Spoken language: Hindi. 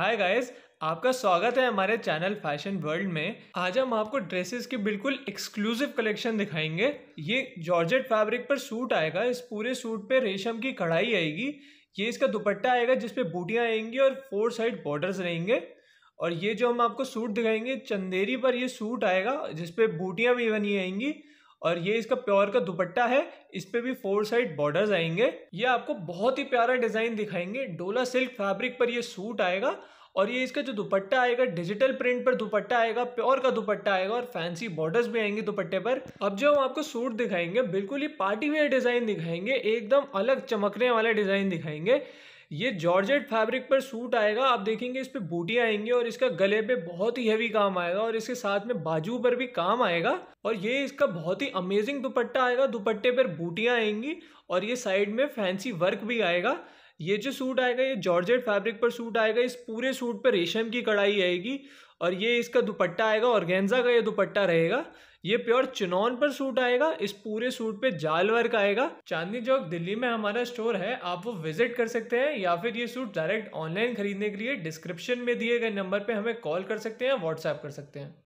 हाय गाइस आपका स्वागत है हमारे चैनल फैशन वर्ल्ड में आज हम आपको ड्रेसेस के बिल्कुल एक्सक्लूसिव कलेक्शन दिखाएंगे ये जॉर्जेट फैब्रिक पर सूट आएगा इस पूरे सूट पे रेशम की कढ़ाई आएगी ये इसका दुपट्टा आएगा जिसपे बूटियाँ आएंगी और फोर साइड बॉर्डर्स रहेंगे और ये जो हम आपको सूट दिखाएंगे चंदेरी पर ये सूट आएगा जिसपे बूटियाँ भी बनी आएंगी और ये इसका प्योर का दुपट्टा है इस पे भी फोर साइड बॉर्डर्स आएंगे ये आपको बहुत ही प्यारा डिजाइन दिखाएंगे डोला सिल्क फैब्रिक पर ये सूट आएगा और ये इसका जो दुपट्टा आएगा डिजिटल प्रिंट पर दुपट्टा आएगा प्योर का दुपट्टा आएगा और फैंसी बॉर्डर्स भी आएंगे दुपट्टे पर अब जो हम आपको सूट दिखाएंगे बिल्कुल ही पार्टी वेयर डिजाइन दिखाएंगे एकदम अलग चमकने वाला डिजाइन दिखाएंगे ये जॉर्जेट फैब्रिक पर सूट आएगा आप देखेंगे इस पर बूटियाँ आएंगी और इसका गले पे बहुत ही हैवी काम आएगा और इसके साथ में बाजू पर भी काम आएगा और ये इसका बहुत ही अमेजिंग दुपट्टा आएगा दुपट्टे पर बूटियाँ आएंगी और ये साइड में फैंसी वर्क भी आएगा ये जो सूट आएगा ये जॉर्जेट फैब्रिक पर सूट आएगा इस पूरे सूट पर रेशम की कढ़ाई आएगी और ये इसका दुपट्टा आएगा ऑर्गेन्जा का ये दुपट्टा रहेगा ये प्योर चुनौन पर सूट आएगा इस पूरे सूट पे जाल वर्क आएगा चांदनी चौक दिल्ली में हमारा स्टोर है आप वो विजिट कर सकते हैं या फिर ये सूट डायरेक्ट ऑनलाइन खरीदने के लिए डिस्क्रिप्शन में दिए गए नंबर पे हमें कॉल कर सकते हैं व्हाट्सएप कर सकते हैं